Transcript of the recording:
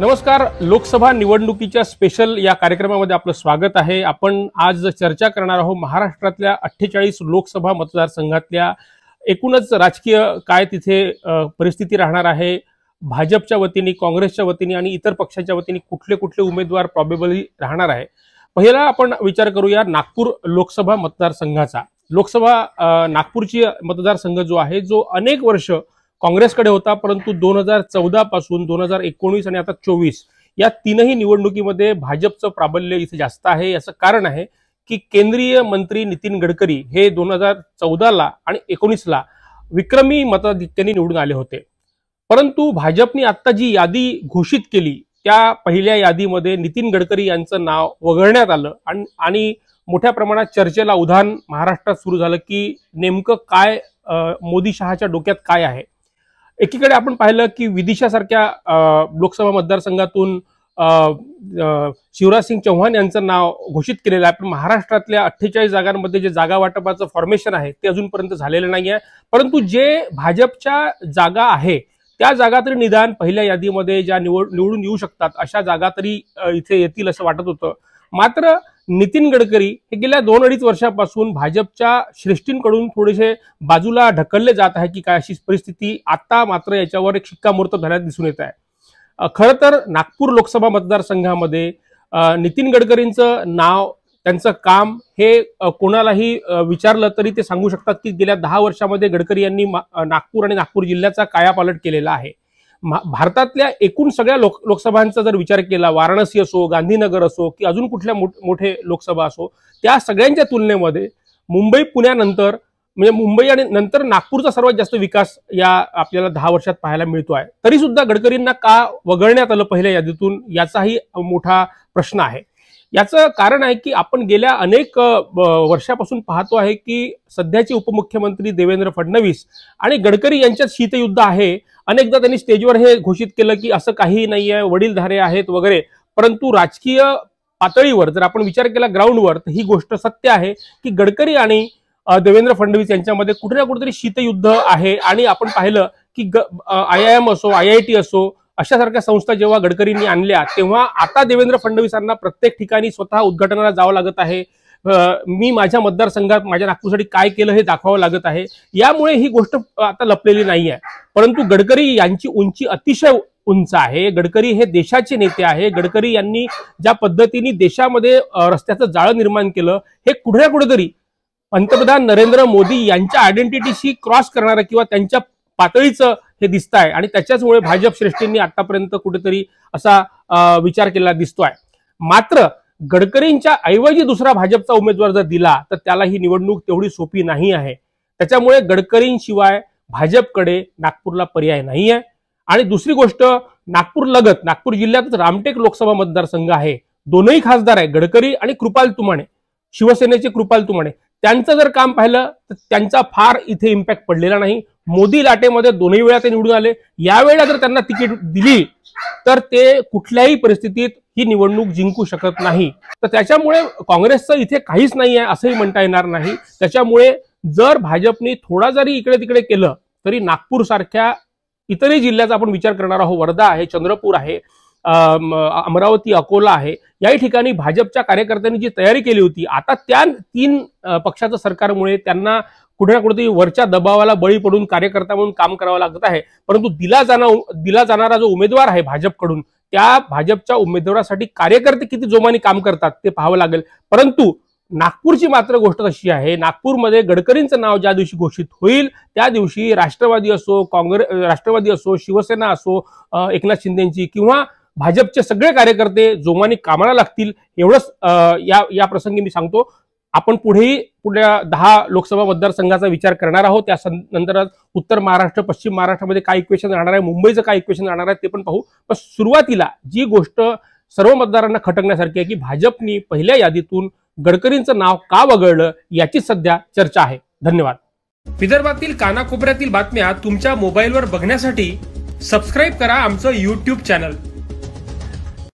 नमस्कार लोकसभा निवडणुकीच्या स्पेशल या कार्यक्रमामध्ये आपलं स्वागत आहे आपण आज चर्चा करणार आहोत महाराष्ट्रातल्या अठ्ठेचाळीस लोकसभा मतदारसंघातल्या एकूणच राजकीय काय तिथे परिस्थिती राहणार आहे भाजपच्या वतीने काँग्रेसच्या वतीने आणि इतर पक्षाच्या वतीने कुठले कुठले उमेदवार प्रॉबेबली राहणार आहे पहिला आपण विचार करूया नागपूर लोकसभा मतदारसंघाचा लोकसभा नागपूरची मतदारसंघ जो आहे जो अनेक वर्ष काँग्रेसकडे होता परंतु दोन हजार चौदा पासून दोन हजार एकोणीस आणि आता चोवीस या तीनही निवडणुकीमध्ये भाजपचं प्राबल्य इथे जास्त आहे याचं कारण आहे की केंद्रीय मंत्री नितीन गडकरी हे दोन हजार चौदाला आणि एकोणीसला विक्रमी मताधिक्याने निवडून आले होते परंतु भाजपने आत्ता जी यादी घोषित केली त्या पहिल्या यादीमध्ये नितीन गडकरी यांचं नाव वगळण्यात आलं आणि मोठ्या प्रमाणात चर्चेला उधाण महाराष्ट्रात सुरू झालं की नेमकं काय मोदी शहाच्या डोक्यात काय आहे एकीकडे आपण पाहिलं की विदिशासारख्या लोकसभा मतदारसंघातून शिवराज सिंग चौहान यांचं नाव घोषित केलेलं आहे पण महाराष्ट्रातल्या अठ्ठेचाळीस जागांमध्ये जे जागा वाटपाचं फॉर्मेशन आहे ते अजूनपर्यंत झालेलं नाही आहे परंतु जे भाजपच्या जागा आहे त्या जागा तरी निदान पहिल्या यादीमध्ये ज्या निवड निवडून येऊ शकतात अशा जागा तरी इथे येतील असं वाटत होतं मात्र नितीन गडकरी हे गेल्या दोन अडीच वर्षापासून भाजपच्या श्रेष्ठींकडून थोडेसे बाजूला ढकलले जात आहे की काय अशी परिस्थिती आता मात्र याच्यावर एक शिक्कामोर्तब झाल्या दिसून येत आहे खरं तर नागपूर लोकसभा मतदारसंघामध्ये नितीन गडकरींचं नाव त्यांचं काम हे कोणालाही विचारलं तरी ते सांगू शकतात की गेल्या दहा वर्षामध्ये गडकरी यांनी नागपूर आणि नागपूर जिल्ह्याचा कायापालट केलेला आहे भारतातल्या एकूण सगळ्या लोक लोकसभांचा जर विचार केला वाराणसी असो गांधीनगर असो की अजून कुठल्या मोठे लोकसभा असो त्या सगळ्यांच्या तुलनेमध्ये मुंबई पुण्यानंतर म्हणजे मुंबई आणि नंतर नागपूरचा सर्वात जास्त विकास या आपल्याला दहा वर्षात पाहायला मिळतो आहे तरी सुद्धा गडकरींना का वगळण्यात आलं पहिल्या यादीतून याचाही मोठा प्रश्न आहे याचं कारण आहे की आपण गेल्या अनेक वर्षापासून पाहतो आहे की सध्याचे उपमुख्यमंत्री देवेंद्र फडणवीस आणि गडकरी यांच्यात शीतयुद्ध आहे अनेकदा त्यांनी स्टेजवर हे घोषित केलं की असं काही नाही आहे वडीलधारे आहेत वगैरे परंतु राजकीय पातळीवर जर आपण विचार केला ग्राउंडवर तर ही गोष्ट सत्य आहे की गडकरी आणि देवेंद्र फडणवीस यांच्यामध्ये कुठे ना कुठेतरी शीतयुद्ध आहे आणि आपण पाहिलं की आय आय एम असो आय आय टी असो अशा सारख्या संस्था जेव्हा गडकरींनी आणल्या तेव्हा आता देवेंद्र फडणवीसांना प्रत्येक ठिकाणी स्वतः उद्घाटनाला जावं लागत आहे मी माझ्या मतदारसंघात माझ्या नागपूरसाठी काय केलं हे दाखवावं लागत आहे यामुळे ही गोष्ट आता लपलेली नाही आहे परंतु गडकरी यांची उंची अतिशय उंच आहे गडकरी हे देशाचे नेते आहे गडकरी यांनी ज्या पद्धतीने देशामध्ये रस्त्याचं जाळं निर्माण केलं हे कुठे ना कुठेतरी पंतप्रधान नरेंद्र मोदी यांच्या आयडेंटिटीशी क्रॉस करणारं किंवा त्यांच्या पातळीचं हे दिसत आहे आणि त्याच्याचमुळे भाजप श्रेष्ठींनी आतापर्यंत कुठेतरी असा विचार केला दिसतोय मात्र गडकरींच्या ऐवजी दुसरा भाजपचा उमेदवार जर दिला तर त्याला ही निवडणूक तेवढी सोपी नाही आहे त्याच्यामुळे गडकरींशिवाय भाजपकडे नागपूरला पर्याय नाही आहे आणि दुसरी गोष्ट नागपूर लगत नागपूर जिल्ह्यातच रामटेक लोकसभा मतदारसंघ आहे दोनही खासदार आहे गडकरी आणि कृपाल तुमाणे शिवसेनेचे कृपाल तुमाणे त्यांचं जर काम पाहिलं तर त्यांचा फार इथे इम्पॅक्ट पडलेला नाही मोदी लाटेमध्ये दोन्ही वेळा ते निवडून आले यावेळेला जर त्यांना तिकीट दिली तर ते कुठल्याही परिस्थितीत ही निवडणूक जिंकू शकत नाही तर त्याच्यामुळे काँग्रेसचं इथे काहीच नाही आहे असंही म्हणता येणार नाही त्याच्यामुळे जर भाजपने थोडा जरी इकडे तिकडे केलं तरी नागपूर सारख्या इतरही जिल्ह्याचा आपण विचार करणार आहोत वर्धा आहे चंद्रपूर आहे अमरावती अकोला आहे याही ठिकाणी भाजपच्या कार्यकर्त्यांनी जी तयारी केली होती आता त्या तीन पक्षाचं सरकारमुळे त्यांना कुठे ना कुठेतरी वरच्या दबावाला बळी पडून कार्यकर्ता म्हणून काम करावं लागत आहे परंतु दिला जाणार दिला जाणारा जो उमेदवार आहे भाजपकडून त्या भाजपच्या उमेदवारासाठी कार्यकर्ते किती जोमाने काम करतात ते पाहावं लागेल परंतु नागपूरची मात्र गोष्ट तशी आहे नागपूरमध्ये गडकरींचं नाव ज्या दिवशी घोषित होईल त्या दिवशी राष्ट्रवादी असो काँग्रेस राष्ट्रवादी असो शिवसेना असो एकनाथ शिंदेची किंवा भाजपचे सगळे कार्यकर्ते जोमाने कामाला लागतील एवढंच या या प्रसंगी मी सांगतो आपण पुढेही पुढल्या दहा लोकसभा मतदारसंघाचा विचार करणार आहोत त्या नंतर उत्तर महाराष्ट्र पश्चिम महाराष्ट्रामध्ये काय इक्वेशन राहणार आहे मुंबईचं काय इक्वेशन राहणार आहे ते पण पाहू पण सुरुवातीला जी गोष्ट सर्व मतदारांना खटकण्यासारखी आहे की भाजपनी पहिल्या यादीतून गडकरींचं नाव का वगळलं याची सध्या चर्चा आहे धन्यवाद विदर्भातील कानाकोपऱ्यातील बातम्या तुमच्या मोबाईलवर बघण्यासाठी सबस्क्राईब करा आमचं युट्यूब चॅनल